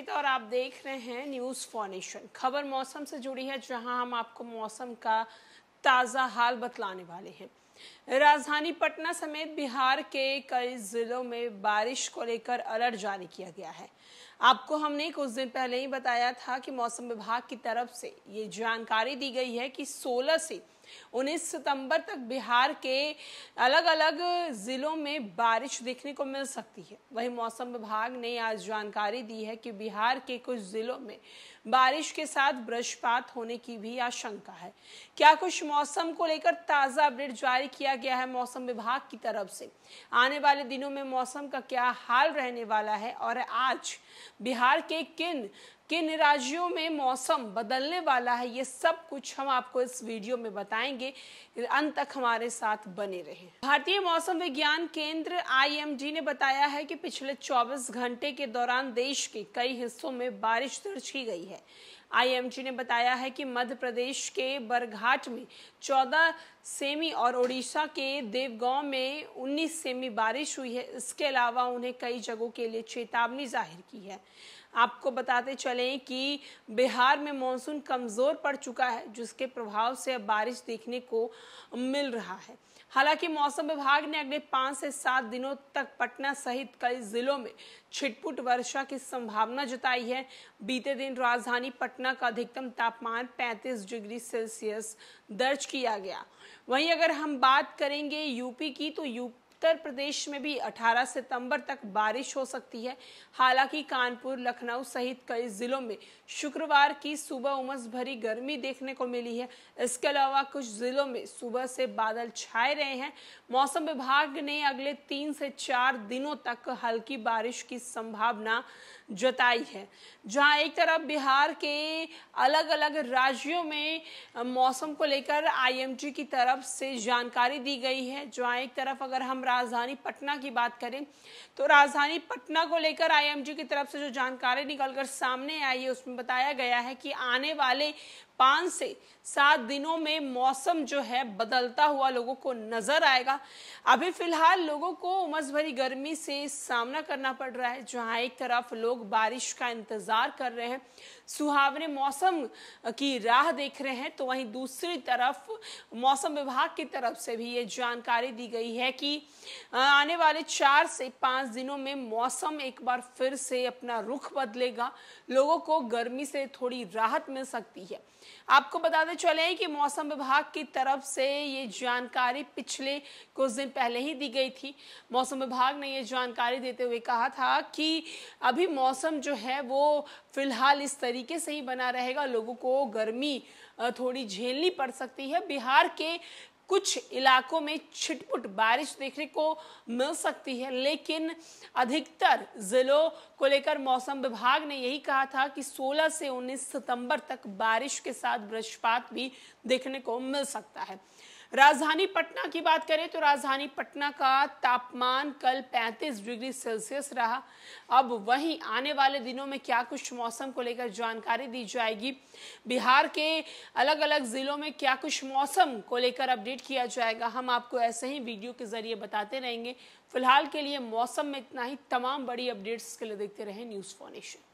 श्वेता और आप देख रहे हैं न्यूज़ फॉर्नेशन खबर मौसम से जुड़ी है जहां हम आपको मौसम का ताज़ा हाल बतलाने वाले हैं राजधानी पटना समेत बिहार के कई ज़िलों में बारिश को लेकर अलर्ट जारी किया गया है आपको हमने कुछ दिन पहले ही बताया था कि मौसम विभाग की तरफ से ये जानकारी दी गई है कि 16 से उन्नीस सितंबर तक बिहार के अलग अलग ज़िलों में बारिश देखने को मिल सकती है वहीं मौसम विभाग ने आज जानकारी दी है कि बिहार के कुछ ज़िलों में बारिश के साथ वृष्टपात होने की भी आशंका है क्या कुछ मौसम को लेकर ताज़ा अपडेट जारी किया गया है मौसम विभाग की तरफ से आने वाले दिनों में मौसम का क्या हाल रहने वाला है और आज बिहार के किन किन राज्यों में मौसम बदलने वाला है ये सब कुछ हम आपको इस वीडियो में बताएंगे अंत तक हमारे साथ बने रहे भारतीय मौसम विज्ञान केंद्र आईएमडी ने बताया है कि पिछले 24 घंटे के दौरान देश के कई हिस्सों में बारिश दर्ज की गई है आईएमजी ने बताया है कि मध्य प्रदेश के बरघाट में 14 सेमी और ओडिशा के देवगांव में 19 सेमी बारिश हुई है इसके अलावा उन्हें कई जगहों के लिए चेतावनी जाहिर की है आपको बताते चलें कि बिहार में मानसून कमज़ोर पड़ चुका है जिसके प्रभाव से अब बारिश देखने को मिल रहा है हालांकि मौसम विभाग ने अगले पाँच से सात दिनों तक पटना सहित कई जिलों में छिटपुट वर्षा की संभावना जताई है बीते दिन राजधानी पटना का अधिकतम तापमान 35 डिग्री सेल्सियस दर्ज किया गया वहीं अगर हम बात करेंगे यूपी की तो यूपी उत्तर प्रदेश में भी 18 सितंबर तक बारिश हो सकती है हालांकि कानपुर लखनऊ सहित कई जिलों में शुक्रवार की सुबह उमस भरी गर्मी देखने को मिली है इसके अलावा कुछ जिलों में सुबह से बादल छाए रहे हैं मौसम विभाग ने अगले तीन से चार दिनों तक हल्की बारिश की संभावना जताई है जहां एक तरफ बिहार के अलग अलग राज्यों में मौसम को लेकर आईएमडी की तरफ से जानकारी दी गई है जहां एक तरफ अगर हम राजधानी पटना की बात करें तो राजधानी पटना को लेकर आईएमजी की तरफ से जो जानकारी निकलकर सामने आई है उसमें बताया गया है कि आने वाले पांच से सात दिनों में मौसम जो है बदलता हुआ लोगों को नजर आएगा अभी फिलहाल लोगों को उमस भरी गर्मी से सामना करना पड़ रहा है जहां एक तरफ लोग बारिश का इंतजार कर रहे हैं सुहावने मौसम की राह देख रहे हैं तो वहीं दूसरी तरफ मौसम विभाग की तरफ से भी ये जानकारी दी गई है कि आने वाले चार से पांच दिनों में मौसम एक बार फिर से अपना रुख बदलेगा लोगों को गर्मी से थोड़ी राहत मिल सकती है आपको बताते चले कि मौसम विभाग की तरफ से ये जानकारी पिछले कुछ दिन पहले ही दी गई थी मौसम विभाग ने यह जानकारी देते हुए कहा था कि अभी मौसम जो है वो फिलहाल इस तरीके से ही बना रहेगा लोगों को गर्मी थोड़ी झेलनी पड़ सकती है बिहार के कुछ इलाकों में छिटपुट बारिश देखने को मिल सकती है लेकिन अधिकतर जिलों को लेकर मौसम विभाग ने यही कहा था कि 16 से 19 सितंबर तक बारिश के साथ वृष्टिपात भी देखने को मिल सकता है राजधानी पटना की बात करें तो राजधानी पटना का तापमान कल 35 डिग्री सेल्सियस रहा अब वहीं आने वाले दिनों में क्या कुछ मौसम को लेकर जानकारी दी जाएगी बिहार के अलग अलग ज़िलों में क्या कुछ मौसम को लेकर अपडेट किया जाएगा हम आपको ऐसे ही वीडियो के ज़रिए बताते रहेंगे फिलहाल के लिए मौसम में इतना ही तमाम बड़ी अपडेट्स के लिए देखते रहे न्यूज़ फॉर्नेशन